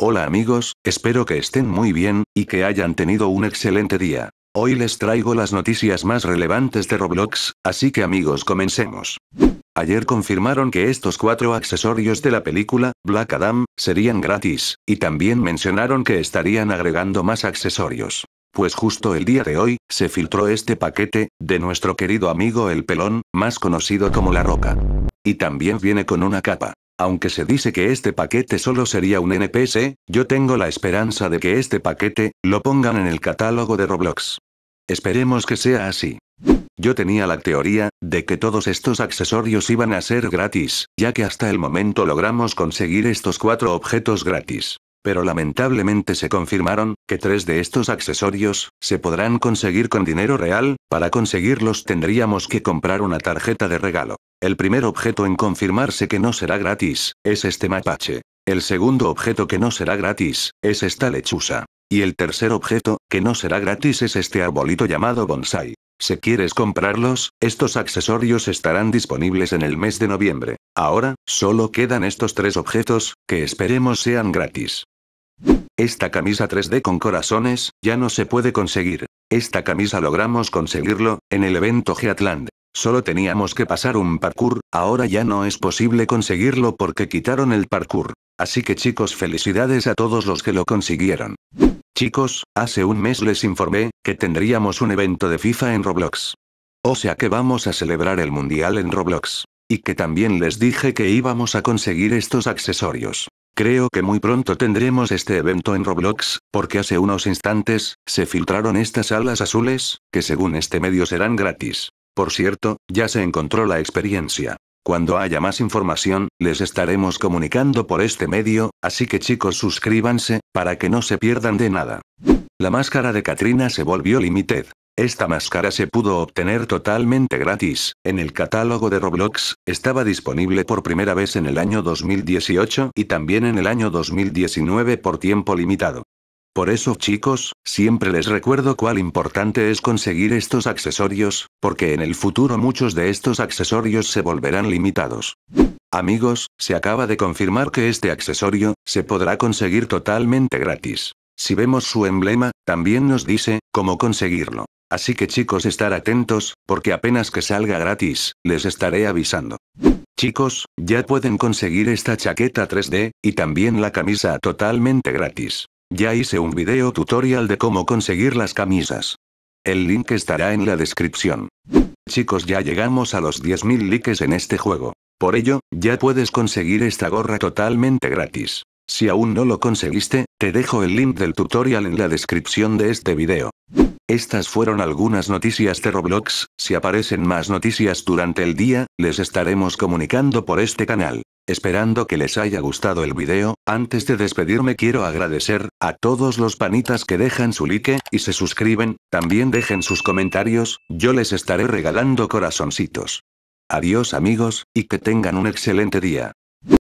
Hola amigos, espero que estén muy bien, y que hayan tenido un excelente día. Hoy les traigo las noticias más relevantes de Roblox, así que amigos comencemos. Ayer confirmaron que estos cuatro accesorios de la película, Black Adam, serían gratis, y también mencionaron que estarían agregando más accesorios. Pues justo el día de hoy, se filtró este paquete, de nuestro querido amigo El Pelón, más conocido como La Roca. Y también viene con una capa. Aunque se dice que este paquete solo sería un NPC, yo tengo la esperanza de que este paquete, lo pongan en el catálogo de Roblox. Esperemos que sea así. Yo tenía la teoría, de que todos estos accesorios iban a ser gratis, ya que hasta el momento logramos conseguir estos cuatro objetos gratis. Pero lamentablemente se confirmaron, que tres de estos accesorios, se podrán conseguir con dinero real, para conseguirlos tendríamos que comprar una tarjeta de regalo. El primer objeto en confirmarse que no será gratis, es este mapache. El segundo objeto que no será gratis, es esta lechuza. Y el tercer objeto, que no será gratis, es este arbolito llamado bonsai. Si quieres comprarlos, estos accesorios estarán disponibles en el mes de noviembre. Ahora, solo quedan estos tres objetos, que esperemos sean gratis. Esta camisa 3D con corazones, ya no se puede conseguir. Esta camisa logramos conseguirlo, en el evento Heatland. Solo teníamos que pasar un parkour, ahora ya no es posible conseguirlo porque quitaron el parkour. Así que chicos felicidades a todos los que lo consiguieron. Chicos, hace un mes les informé, que tendríamos un evento de FIFA en Roblox. O sea que vamos a celebrar el mundial en Roblox. Y que también les dije que íbamos a conseguir estos accesorios. Creo que muy pronto tendremos este evento en Roblox, porque hace unos instantes, se filtraron estas alas azules, que según este medio serán gratis. Por cierto, ya se encontró la experiencia. Cuando haya más información, les estaremos comunicando por este medio, así que chicos suscríbanse, para que no se pierdan de nada. La máscara de Katrina se volvió limited. Esta máscara se pudo obtener totalmente gratis, en el catálogo de Roblox, estaba disponible por primera vez en el año 2018 y también en el año 2019 por tiempo limitado. Por eso chicos, siempre les recuerdo cuál importante es conseguir estos accesorios, porque en el futuro muchos de estos accesorios se volverán limitados. Amigos, se acaba de confirmar que este accesorio, se podrá conseguir totalmente gratis. Si vemos su emblema, también nos dice, cómo conseguirlo. Así que chicos estar atentos, porque apenas que salga gratis, les estaré avisando. Chicos, ya pueden conseguir esta chaqueta 3D, y también la camisa totalmente gratis. Ya hice un video tutorial de cómo conseguir las camisas. El link estará en la descripción. Chicos ya llegamos a los 10.000 likes en este juego. Por ello, ya puedes conseguir esta gorra totalmente gratis. Si aún no lo conseguiste, te dejo el link del tutorial en la descripción de este video. Estas fueron algunas noticias de Roblox, si aparecen más noticias durante el día, les estaremos comunicando por este canal. Esperando que les haya gustado el video, antes de despedirme quiero agradecer, a todos los panitas que dejan su like, y se suscriben, también dejen sus comentarios, yo les estaré regalando corazoncitos. Adiós amigos, y que tengan un excelente día.